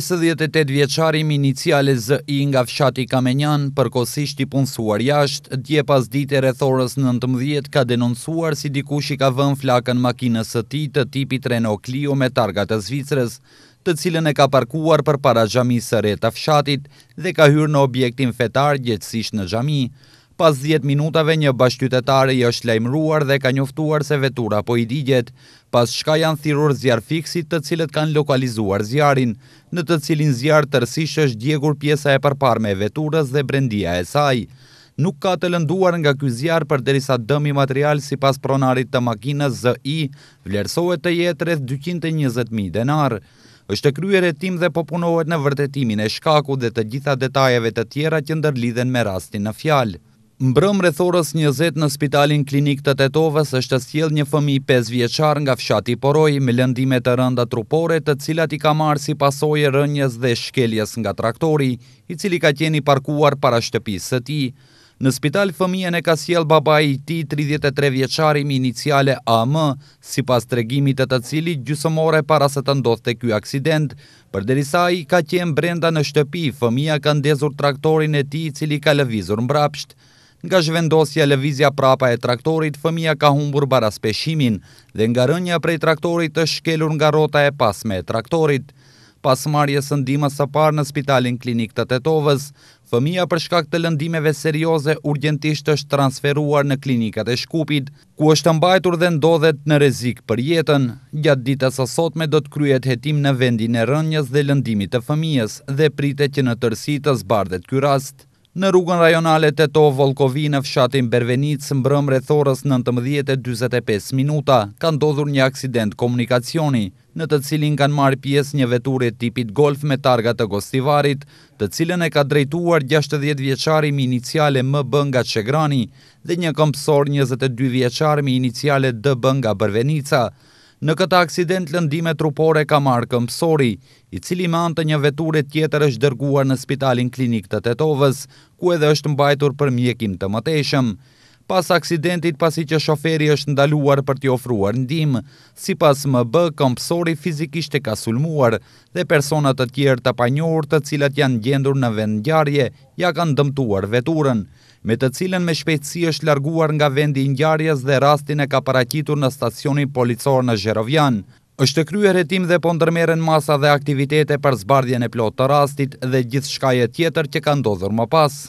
58 vjeqari me iniciale zë i nga fshati Kamenjan, përkosisht i punësuar jashtë, dje pas dite rethorës 19 ka denoncuar si dikush i ka vën flakën makinës së ti të tipit Renault Clio me targat e Zvicrës, të cilën e ka parkuar për para gjami së reta fshatit dhe ka hyrë në objektin fetar gjithësisht në gjami pas 10 minutave një bashkytetare i është lejmruar dhe ka njoftuar se vetura po i digjet, pas shka janë thirur zjarë fiksit të cilët kanë lokalizuar zjarin, në të cilin zjarë tërsish është djegur pjesa e përparme e veturës dhe brendia e saj. Nuk ka të lënduar nga ky zjarë për derisa dëmi material si pas pronarit të makinës ZI vlerësohet të jetë rreth 220.000 denarë. është të kryer e tim dhe popunohet në vërtetimin e shkaku dhe të gjitha detajeve të tjera që ndërlidhen me rastin në fjalë. Mbrëm rrethorës 20 në spitalin klinik të Tetovës është sjell një fëmijë 5 vjeçar nga fshati Poroj me lëndime të rënda trupore, të cilat i ka marrë si pasojë rënjes dhe shkeljes nga traktori, i cili ka qenë i parkuar para shtëpisë së tij. Në spital fëmijën e ka sjell babai i ti, tij 33 vjeçari me iniciale AM, sipas tregimit të të cilit gjysmore para se të ndodhte ky aksident, përderisa ai ka qenë brenda në shtëpi, fëmija ka ndezur traktorin e tij i cili ka lëvizur mbrapsht nga zhvendosja levizja prapa e traktorit, fëmija ka humbur baras peshimin dhe nga rënja prej traktorit të shkelur nga rota e pasme e traktorit. Pas marje sëndima së par në spitalin klinik të Tetovës, fëmija për shkak të lëndimeve serioze urgentisht është transferuar në klinikat e shkupit, ku është mbajtur dhe ndodhet në rezik për jetën. Gjatë ditës së sotme do të kryet jetim në vendin e rënjës dhe lëndimit të fëmijës dhe prite që në tërsi të zbardhet kërast. Në rrugën rajonale të to, Volkovi në fshatin Bervenic së mbrëm rethorës 19.25 minuta, ka ndodhur një aksident komunikacioni, në të cilin kanë marrë pies një veturit tipit golf me targa të Gostivarit, të cilën e ka drejtuar 60 vjeqarimi iniciale më bënga nga Qegrani dhe një këmpsor 22 vjeqarimi iniciale dë bënga nga Bervenica, Në këtë aksident lëndime trupore ka marrë këmpsori, i cili me anë të një veture tjetër është dërguar në Spitalin Klinik të Tetovës, ku edhe është mbajtur për mjekim të mateshëm pas aksidentit pasi që shoferi është ndaluar për t'i ofruar ndim, si pas më bë, kompsori fizikisht e ka sulmuar dhe personat të tjerë të panjohur të cilat janë gjendur në vendjarje, ja kanë dëmtuar veturën me të cilën me shpejtësi është larguar nga vendi i ngjarjes dhe rastin e ka paraqitur në stacionin policor në Zherovian. Është kryer hetim dhe po ndërmerren masa dhe aktivitete për zbardhjen e plotë të rastit dhe gjithçka e tjetër që ka ndodhur më pas.